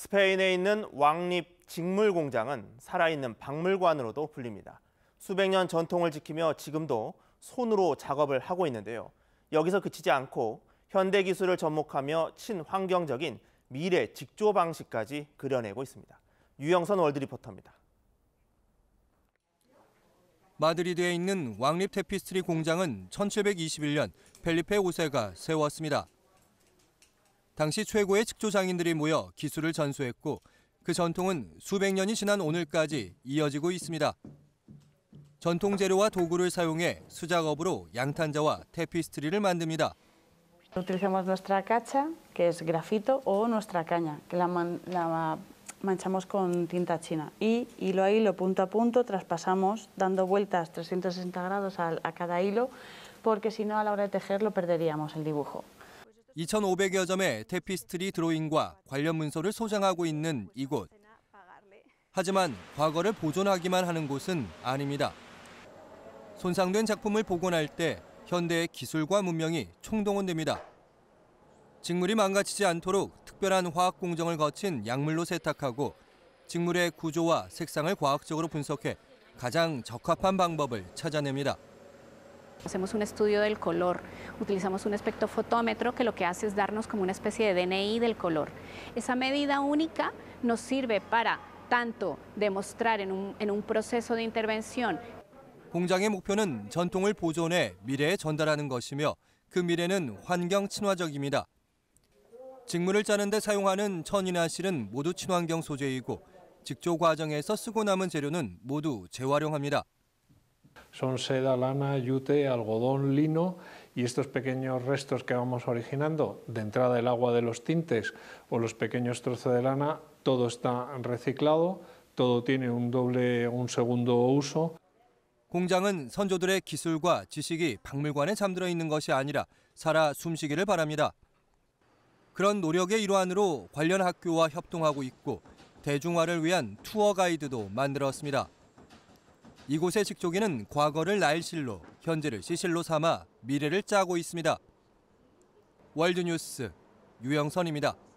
스페인에 있는 왕립 직물 공장은 살아있는 박물관으로도 불립니다. 수백 년 전통을 지키며 지금도 손으로 작업을 하고 있는데요. 여기서 그치지 않고 현대 기술을 접목하며 친환경적인 미래 직조 방식까지 그려내고 있습니다. 유영선 월드리포터입니다. 마드리드에 있는 왕립 테피스트리 공장은 1721년 펠리페 5세가 세웠습니다. 당시 최고의 직조장인들이 모여 기술을 전수했고 그 전통은 수백 년이 지난 오늘까지 이어지고 있습니다. 전통 재료와 도구를 사용해 수작업으로 양탄자와 테피스트리를 만듭니다. Utilizamos nuestra cacha, que es grafito, o nuestra caña, que la, man, la manchamos con tinta china. Y hilo a hilo, punto a punto, traspasamos dando vueltas 360 grados a, a cada hilo, porque si no, a la hora de tejer lo perderíamos el dibujo. 2,500여 점의 테피스트리 드로잉과 관련 문서를 소장하고 있는 이곳. 하지만 과거를 보존하기만 하는 곳은 아닙니다. 손상된 작품을 복원할 때 현대의 기술과 문명이 총동원됩니다. 직물이 망가지지 않도록 특별한 화학 공정을 거친 약물로 세탁하고 직물의 구조와 색상을 과학적으로 분석해 가장 적합한 방법을 찾아냅니다. Hacemos un estudio del color, utilizamos un espectrofotómetro que lo que hace es darnos como una especie de DNI del color. Esa medida única nos sirve para tanto demostrar en un, en un proceso de intervención. 공장의 목표는 전통을 보존해 미래에 전달하는 것이며 그 미래는 환경 친화적입니다. 직물을 짜는 데 사용하는 천이나 실은 모두 친환경 소재이고 직조 과정에서 쓰고 남은 재료는 모두 재활용합니다. son seda, lana, yute, algodón, lino y estos pequeños restos que vamos originando, de entrada el agua de los tintes o los pequeños trozos de lana, todo está reciclado, todo tiene un doble, un segundo uso. 공장은 선조들의 기술과 지식이 박물관에 잠들어 있는 것이 아니라 살아 숨쉬기를 바랍니다. 그런 노력의 일환으로 관련 학교와 협동하고 있고 대중화를 위한 투어 가이드도 만들었습니다. 이곳의 식조기는 과거를 날실로, 현재를 시실로 삼아 미래를 짜고 있습니다. 월드뉴스 유영선입니다.